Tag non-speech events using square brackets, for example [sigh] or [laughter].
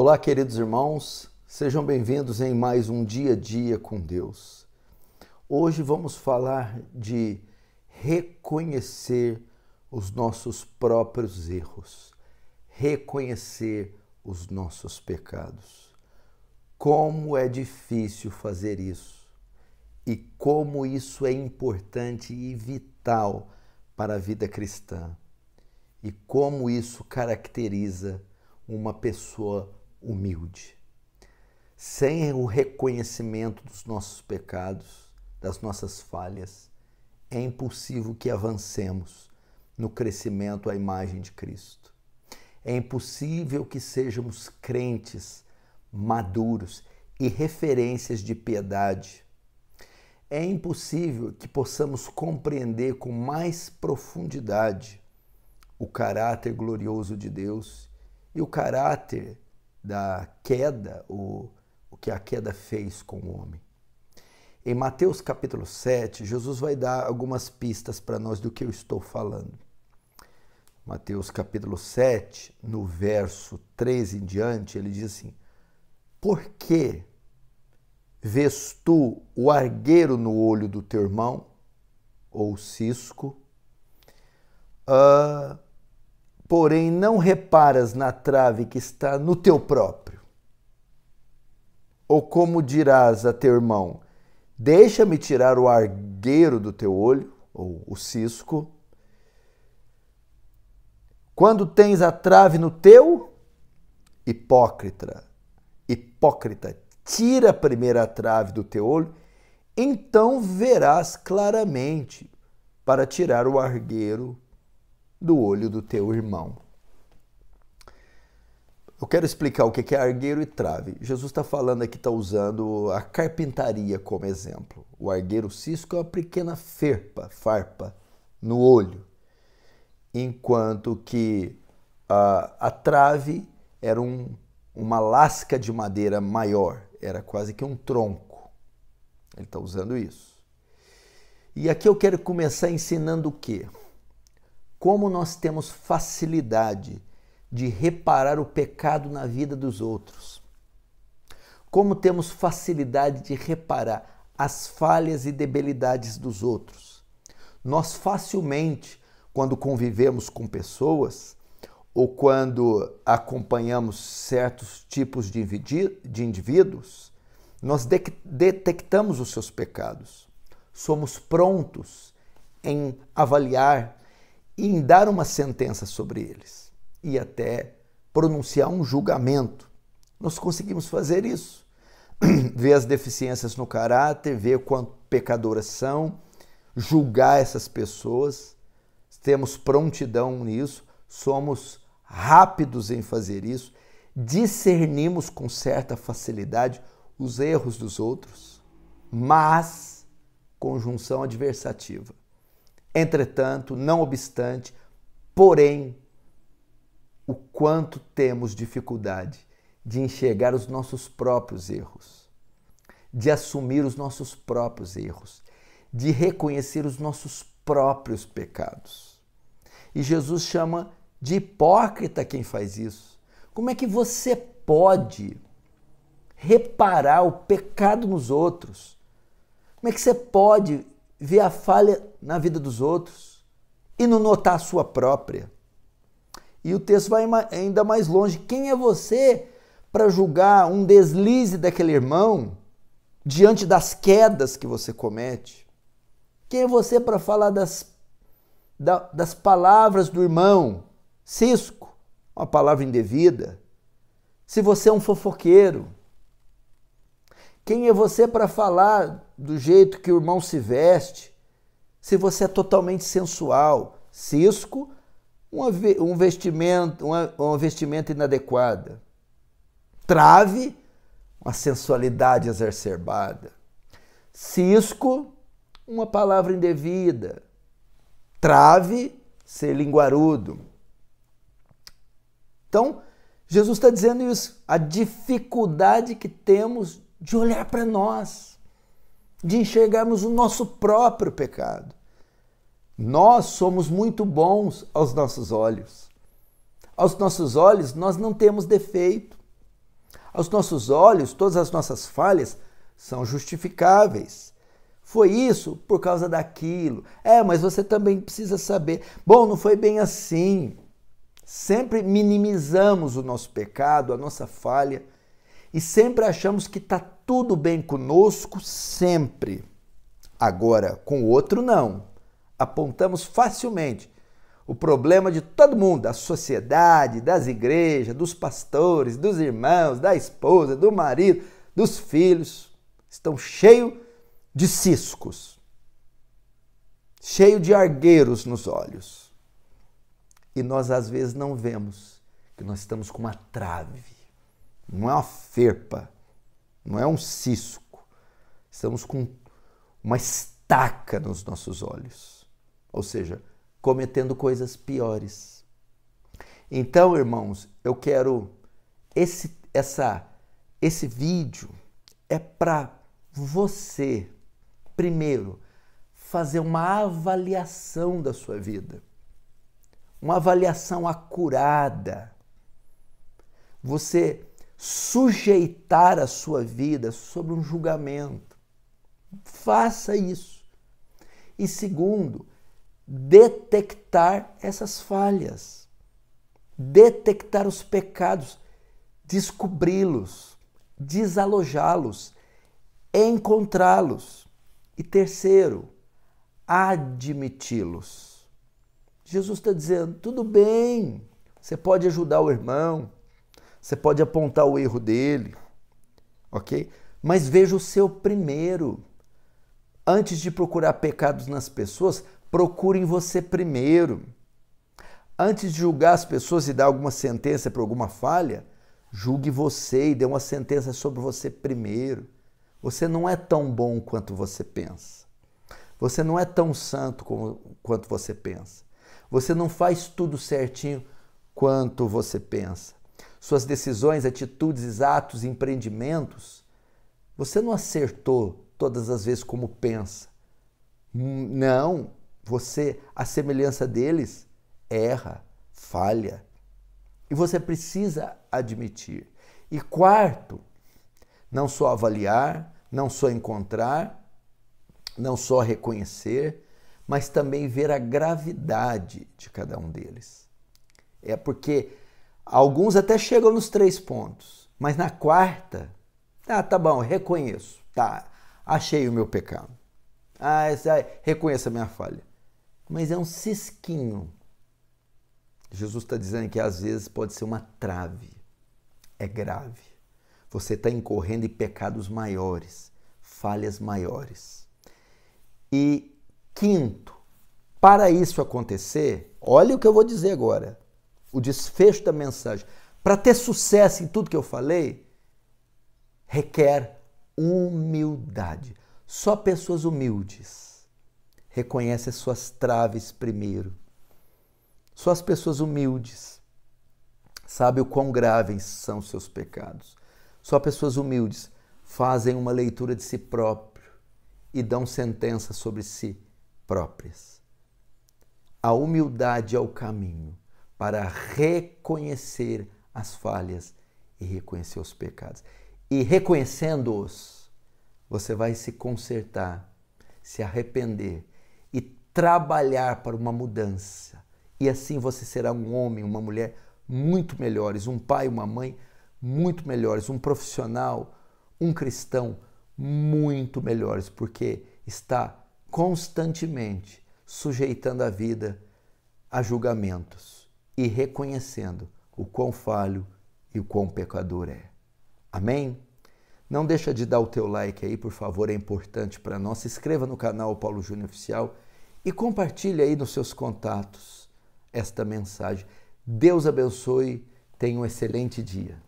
Olá, queridos irmãos, sejam bem-vindos em mais um Dia a Dia com Deus. Hoje vamos falar de reconhecer os nossos próprios erros, reconhecer os nossos pecados. Como é difícil fazer isso e como isso é importante e vital para a vida cristã e como isso caracteriza uma pessoa humilde, sem o reconhecimento dos nossos pecados, das nossas falhas, é impossível que avancemos no crescimento à imagem de Cristo. É impossível que sejamos crentes maduros e referências de piedade. É impossível que possamos compreender com mais profundidade o caráter glorioso de Deus e o caráter da queda, o, o que a queda fez com o homem. Em Mateus capítulo 7, Jesus vai dar algumas pistas para nós do que eu estou falando. Mateus capítulo 7, no verso 13 em diante, ele diz assim: Por que vês tu o argueiro no olho do teu irmão, ou cisco, uh, porém não reparas na trave que está no teu próprio? Ou como dirás a teu irmão: Deixa-me tirar o argueiro do teu olho, ou o cisco. Quando tens a trave no teu, hipócrita, hipócrita, tira a primeira trave do teu olho, então verás claramente para tirar o argueiro do olho do teu irmão. Eu quero explicar o que é argueiro e trave. Jesus está falando aqui, está usando a carpintaria como exemplo. O argueiro cisco é uma pequena ferpa, farpa, no olho. Enquanto que a, a trave era um, uma lasca de madeira maior, era quase que um tronco. Ele está usando isso. E aqui eu quero começar ensinando o quê? como nós temos facilidade de reparar o pecado na vida dos outros. Como temos facilidade de reparar as falhas e debilidades dos outros. Nós facilmente, quando convivemos com pessoas ou quando acompanhamos certos tipos de indivíduos, nós detectamos os seus pecados. Somos prontos em avaliar em dar uma sentença sobre eles e até pronunciar um julgamento. Nós conseguimos fazer isso. [clears throat] ver as deficiências no caráter, ver quanto pecadoras são, julgar essas pessoas. Temos prontidão nisso, somos rápidos em fazer isso, discernimos com certa facilidade os erros dos outros, mas conjunção adversativa. Entretanto, não obstante, porém, o quanto temos dificuldade de enxergar os nossos próprios erros, de assumir os nossos próprios erros, de reconhecer os nossos próprios pecados. E Jesus chama de hipócrita quem faz isso. Como é que você pode reparar o pecado nos outros? Como é que você pode ver a falha na vida dos outros e não notar a sua própria. E o texto vai ainda mais longe. Quem é você para julgar um deslize daquele irmão diante das quedas que você comete? Quem é você para falar das, da, das palavras do irmão? Cisco, uma palavra indevida. Se você é um fofoqueiro, quem é você para falar do jeito que o irmão se veste? Se você é totalmente sensual, cisco, uma, um vestimento, um vestimento vestimenta inadequada. Trave, uma sensualidade exacerbada. Cisco, uma palavra indevida. Trave, ser linguarudo. Então, Jesus está dizendo isso, a dificuldade que temos de olhar para nós, de enxergarmos o nosso próprio pecado. Nós somos muito bons aos nossos olhos. Aos nossos olhos, nós não temos defeito. Aos nossos olhos, todas as nossas falhas são justificáveis. Foi isso por causa daquilo. É, mas você também precisa saber. Bom, não foi bem assim. Sempre minimizamos o nosso pecado, a nossa falha e sempre achamos que está tudo bem conosco, sempre. Agora, com o outro, não. Apontamos facilmente o problema de todo mundo, da sociedade, das igrejas, dos pastores, dos irmãos, da esposa, do marido, dos filhos. Estão cheios de ciscos, cheio de argueiros nos olhos. E nós às vezes não vemos que nós estamos com uma trave não é uma ferpa, não é um cisco. Estamos com uma estaca nos nossos olhos, ou seja, cometendo coisas piores. Então, irmãos, eu quero esse essa esse vídeo é para você primeiro fazer uma avaliação da sua vida. Uma avaliação acurada. Você sujeitar a sua vida sobre um julgamento. Faça isso. E segundo, detectar essas falhas, detectar os pecados, descobri-los, desalojá-los, encontrá-los. E terceiro, admiti-los. Jesus está dizendo: tudo bem, você pode ajudar o irmão, você pode apontar o erro dele, ok? Mas veja o seu primeiro. Antes de procurar pecados nas pessoas, procure em você primeiro. Antes de julgar as pessoas e dar alguma sentença por alguma falha, julgue você e dê uma sentença sobre você primeiro. Você não é tão bom quanto você pensa. Você não é tão santo como, quanto você pensa. Você não faz tudo certinho quanto você pensa suas decisões, atitudes, atos, empreendimentos, você não acertou todas as vezes como pensa. Hum, não, você, a semelhança deles, erra, falha. E você precisa admitir. E quarto, não só avaliar, não só encontrar, não só reconhecer, mas também ver a gravidade de cada um deles. É porque Alguns até chegam nos três pontos, mas na quarta, ah, tá bom, reconheço, tá, achei o meu pecado. Ah, reconheço a minha falha. Mas é um cisquinho. Jesus está dizendo que às vezes pode ser uma trave. É grave. Você está incorrendo em pecados maiores, falhas maiores. E quinto, para isso acontecer, olha o que eu vou dizer agora o desfecho da mensagem, para ter sucesso em tudo que eu falei, requer humildade. Só pessoas humildes reconhecem as suas traves primeiro. Só as pessoas humildes sabem o quão graves são os seus pecados. Só pessoas humildes fazem uma leitura de si próprio e dão sentenças sobre si próprias. A humildade é o caminho para reconhecer as falhas e reconhecer os pecados. E reconhecendo-os, você vai se consertar, se arrepender e trabalhar para uma mudança. E assim você será um homem, uma mulher muito melhores, um pai, uma mãe muito melhores, um profissional, um cristão muito melhores, porque está constantemente sujeitando a vida a julgamentos e reconhecendo o quão falho e o quão pecador é. Amém? Não deixa de dar o teu like aí, por favor, é importante para nós. Se inscreva no canal Paulo Júnior Oficial e compartilhe aí nos seus contatos esta mensagem. Deus abençoe, tenha um excelente dia.